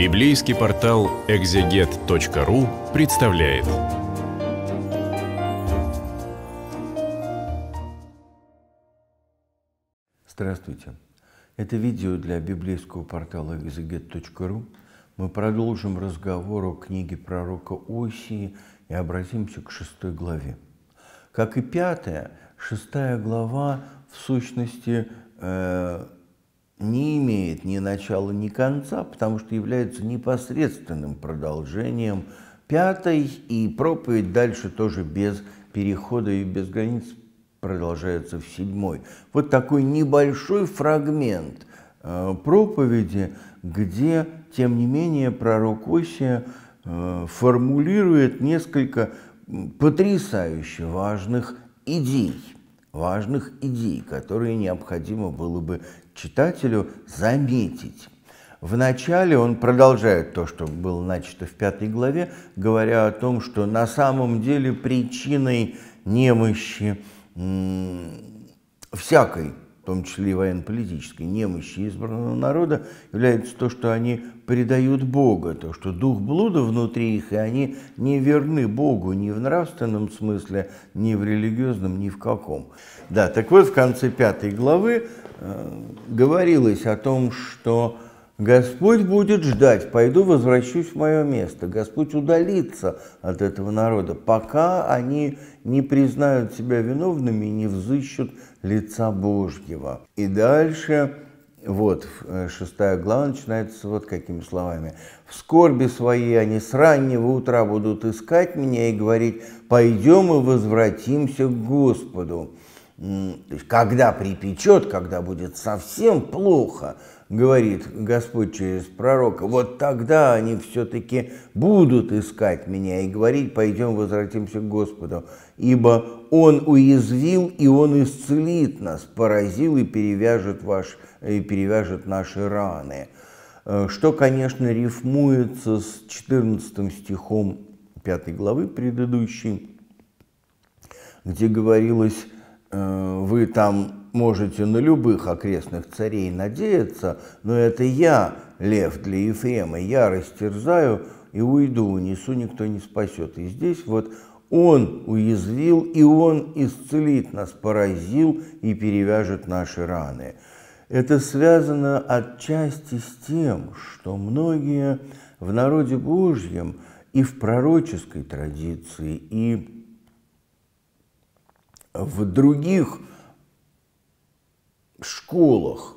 Библейский портал экзегет.ру представляет. Здравствуйте. Это видео для библейского портала экзегет.ру. Мы продолжим разговор о книге пророка Осии и обратимся к шестой главе. Как и пятая, шестая глава в сущности э не имеет ни начала, ни конца, потому что является непосредственным продолжением пятой, и проповедь дальше тоже без перехода и без границ продолжается в седьмой. Вот такой небольшой фрагмент э, проповеди, где, тем не менее, пророк Осия э, формулирует несколько потрясающе важных идей, важных идей, которые необходимо было бы читателю заметить. Вначале он продолжает то, что было начато в пятой главе, говоря о том, что на самом деле причиной немощи всякой том числе и военно-политической немощи избранного народа, является то, что они предают Бога, то, что дух блуда внутри их, и они не верны Богу ни в нравственном смысле, ни в религиозном, ни в каком. Да, так вот, в конце пятой главы э, говорилось о том, что Господь будет ждать, пойду возвращусь в мое место. Господь удалится от этого народа, пока они не признают себя виновными и не взыщут лица Божьего. И дальше, вот, э, шестая глава начинается вот какими словами. «В скорби своей они с раннего утра будут искать меня и говорить, пойдем и возвратимся к Господу». Когда припечет, когда будет совсем плохо – говорит Господь через пророка, вот тогда они все-таки будут искать меня и говорить, пойдем возвратимся к Господу, ибо Он уязвил и Он исцелит нас, поразил и перевяжет, ваш, и перевяжет наши раны. Э, что, конечно, рифмуется с 14 стихом 5 главы предыдущей, где говорилось, э, вы там можете на любых окрестных царей надеяться, но это я, лев для Ефрема, я растерзаю и уйду, унесу, никто не спасет. И здесь вот он уязвил, и он исцелит нас, поразил и перевяжет наши раны. Это связано отчасти с тем, что многие в народе Божьем и в пророческой традиции, и в других школах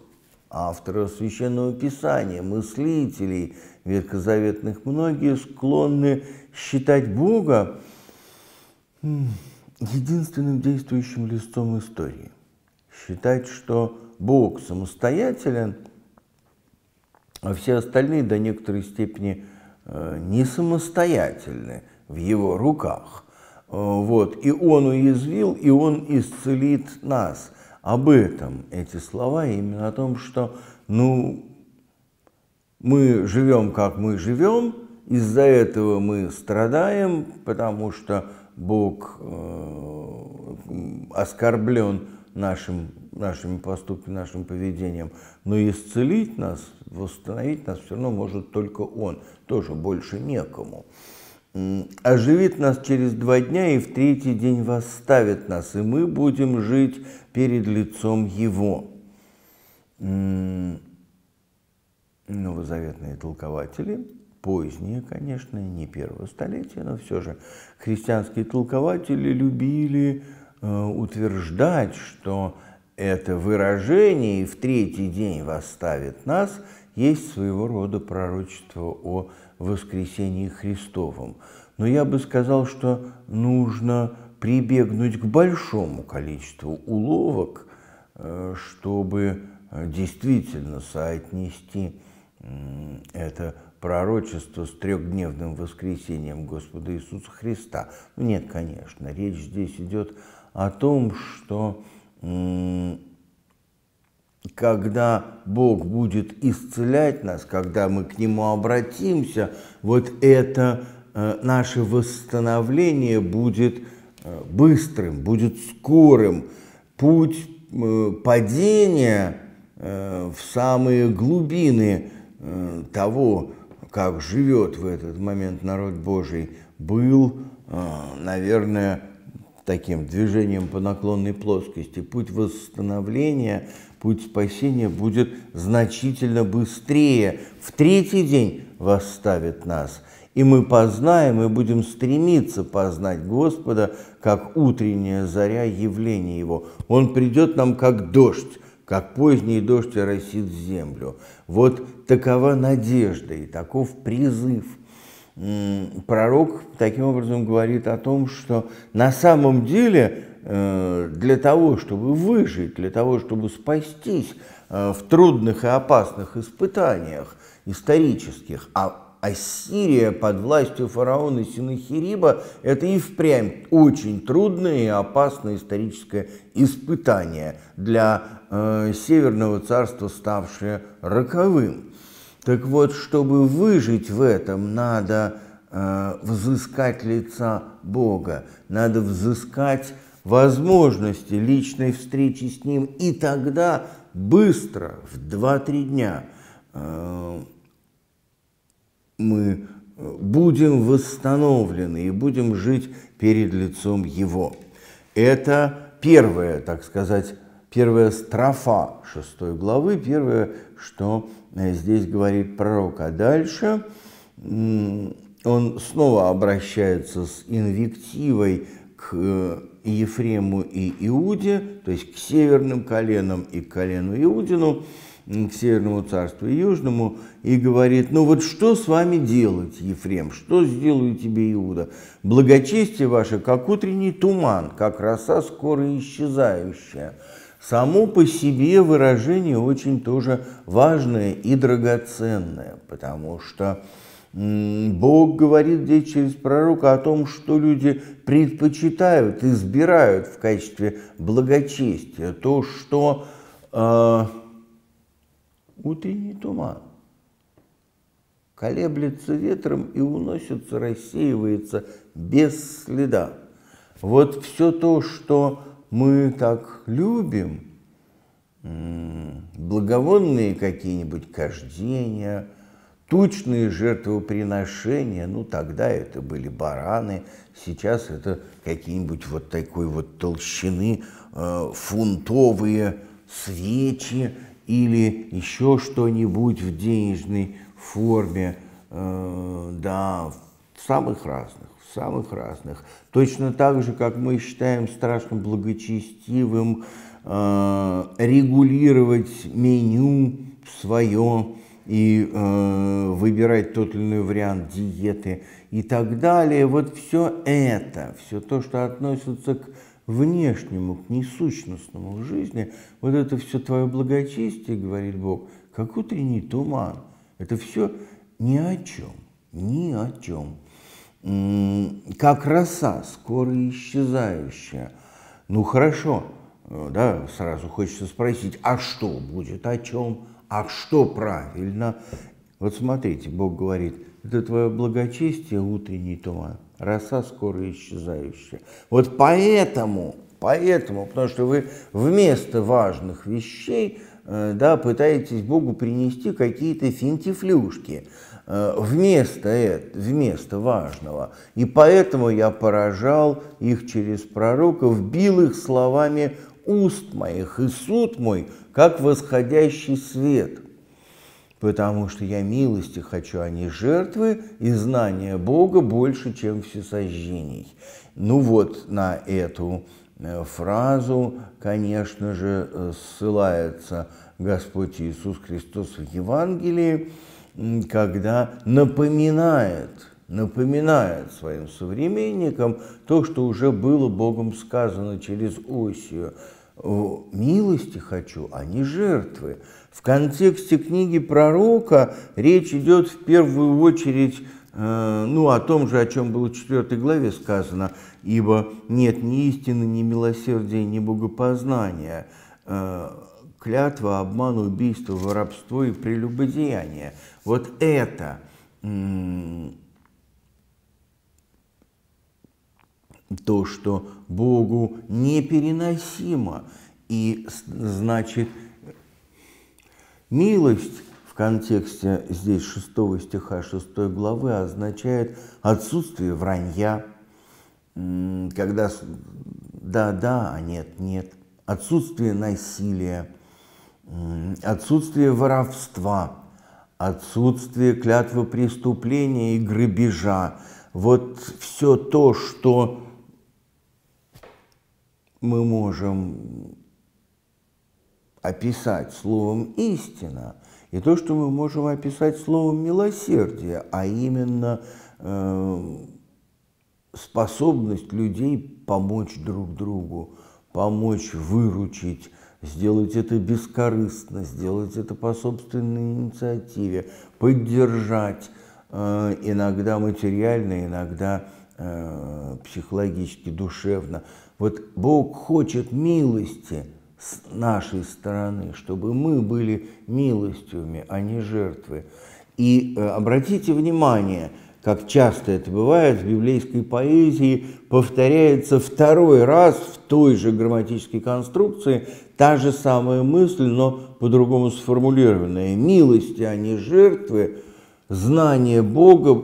авторов Священного Писания, мыслителей ветхозаветных, многие склонны считать Бога единственным действующим листом истории. Считать, что Бог самостоятелен, а все остальные до некоторой степени э, не самостоятельны в его руках. Э, вот. И он уязвил, и он исцелит нас – об этом эти слова, именно о том, что, ну, мы живем, как мы живем, из-за этого мы страдаем, потому что Бог э, оскорблен нашим, нашими поступками, нашим поведением. Но исцелить нас, восстановить нас все равно может только Он, тоже больше некому оживит нас через два дня и в третий день восставит нас, и мы будем жить перед лицом Его. Новозаветные толкователи, поздние, конечно, не первого столетия, но все же христианские толкователи любили э, утверждать, что это выражение «и в третий день восставит нас» есть своего рода пророчество о воскресении Христовом. Но я бы сказал, что нужно прибегнуть к большому количеству уловок, э, чтобы э, действительно соотнести это пророчество с трехдневным воскресением Господа Иисуса Христа. Ну, нет, конечно, речь здесь идет о том, что когда Бог будет исцелять нас, когда мы к Нему обратимся, вот это э, наше восстановление будет э, быстрым, будет скорым. Путь э, падения э, в самые глубины э, того, как живет в этот момент народ Божий, был, э, наверное, таким движением по наклонной плоскости. Путь восстановления путь спасения будет значительно быстрее. В третий день восставит нас, и мы познаем и будем стремиться познать Господа, как утренняя заря явление Его. Он придет нам как дождь, как поздний дождь оросит землю. Вот такова надежда и таков призыв. Пророк таким образом говорит о том, что на самом деле Э, для того, чтобы выжить, для того, чтобы спастись э, в трудных и опасных испытаниях исторических, а Ассирия под властью фараона Синахириба – это и впрямь очень трудное и опасное историческое испытание для э, Северного царства, ставшее роковым. Так вот, чтобы выжить в этом, надо э, взыскать лица Бога, надо взыскать возможности личной встречи с ним, и тогда быстро, в 2-3 дня, э, мы э, будем восстановлены и будем жить перед лицом Его. Это первая, так сказать, первая строфа шестой главы, первое, что э, здесь говорит пророк. А дальше он снова обращается с инвективой к э, Ефрему и Иуде, то есть к северным коленам и к колену Иудину, к Северному царству и Южному, и говорит, ну вот что с вами делать, Ефрем, что сделаю тебе, Иуда? Благочестие ваше, как утренний туман, как роса скоро исчезающая. Само по себе выражение очень тоже важное и драгоценное, потому что Бог говорит здесь через пророка о том, что люди предпочитают, избирают в качестве благочестия то, что э, утренний туман колеблется ветром и уносится, рассеивается без следа. Вот все то, что мы так любим, благовонные какие-нибудь кождения – Тучные жертвоприношения, ну тогда это были бараны, сейчас это какие-нибудь вот такой вот толщины э, фунтовые свечи или еще что-нибудь в денежной форме, э, да, в самых разных, в самых разных. Точно так же, как мы считаем страшно благочестивым э, регулировать меню свое, и э, выбирать тот или иной вариант диеты и так далее. Вот все это, все то, что относится к внешнему, к несущностному в жизни, вот это все твое благочестие, говорит Бог, как утренний туман. Это все ни о чем, ни о чем. Как роса, скоро исчезающая. Ну хорошо, э, да, сразу хочется спросить, а что будет, о чем? А что правильно? Вот смотрите, Бог говорит, это твое благочестие утренний туман, роса скоро исчезающая. Вот поэтому, поэтому, потому что вы вместо важных вещей э, да, пытаетесь Богу принести какие-то финтифлюшки э, вместо, этого, вместо важного. И поэтому я поражал их через пророков, бил их словами уст моих и суд мой, как восходящий свет, потому что я милости хочу, а не жертвы, и знания Бога больше, чем всесожжений». Ну вот на эту э, фразу, конечно же, э, ссылается Господь Иисус Христос в Евангелии, когда напоминает – напоминает своим современникам то, что уже было Богом сказано через Осию. «Милости хочу, а не жертвы». В контексте книги пророка речь идет в первую очередь э, ну, о том же, о чем было в 4 главе сказано, «Ибо нет ни истины, ни милосердия, ни богопознания, э, клятва, обман, убийство, воровство и прелюбодеяние». Вот это то, что Богу непереносимо. И значит, милость в контексте здесь 6 стиха 6 главы означает отсутствие вранья, когда да-да, а нет-нет, отсутствие насилия, отсутствие воровства, отсутствие клятвы преступления и грабежа. Вот все то, что мы можем описать словом «истина», и то, что мы можем описать словом «милосердие», а именно э, способность людей помочь друг другу, помочь выручить, сделать это бескорыстно, сделать это по собственной инициативе, поддержать э, иногда материально, иногда э, психологически, душевно – вот Бог хочет милости с нашей стороны, чтобы мы были милостивыми, а не жертвы. И э, обратите внимание, как часто это бывает в библейской поэзии, повторяется второй раз в той же грамматической конструкции та же самая мысль, но по-другому сформулированная. Милости, а не жертвы, знание Бога,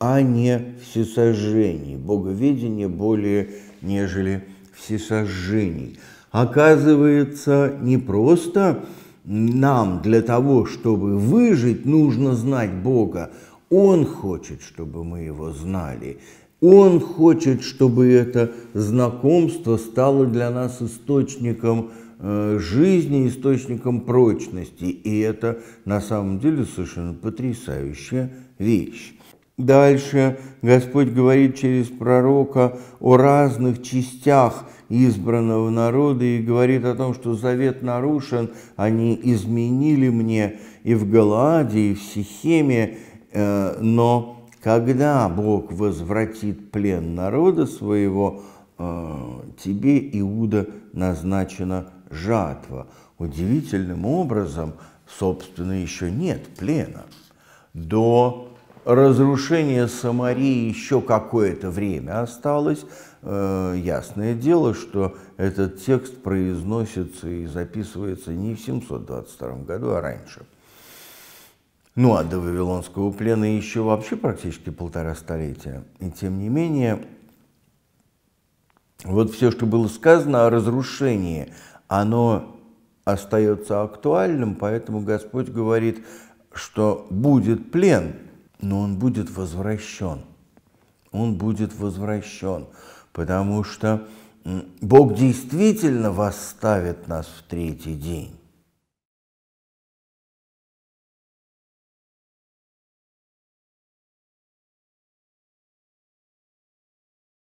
а не всесожжение. Боговедение более нежели всесожжений. Оказывается, не просто нам для того, чтобы выжить, нужно знать Бога. Он хочет, чтобы мы его знали. Он хочет, чтобы это знакомство стало для нас источником э, жизни, источником прочности. И это на самом деле совершенно потрясающая вещь. Дальше Господь говорит через пророка о разных частях избранного народа и говорит о том, что завет нарушен, они изменили мне и в Галааде, и в Сихеме, э, но когда Бог возвратит плен народа своего, э, тебе, Иуда, назначена жатва. Удивительным образом, собственно, еще нет плена. До разрушение Самарии еще какое-то время осталось. Э, ясное дело, что этот текст произносится и записывается не в 722 году, а раньше. Ну а до Вавилонского плена еще вообще практически полтора столетия. И тем не менее, вот все, что было сказано о разрушении, оно остается актуальным, поэтому Господь говорит, что будет плен – но он будет возвращен. Он будет возвращен, потому что Бог действительно восставит нас в третий день.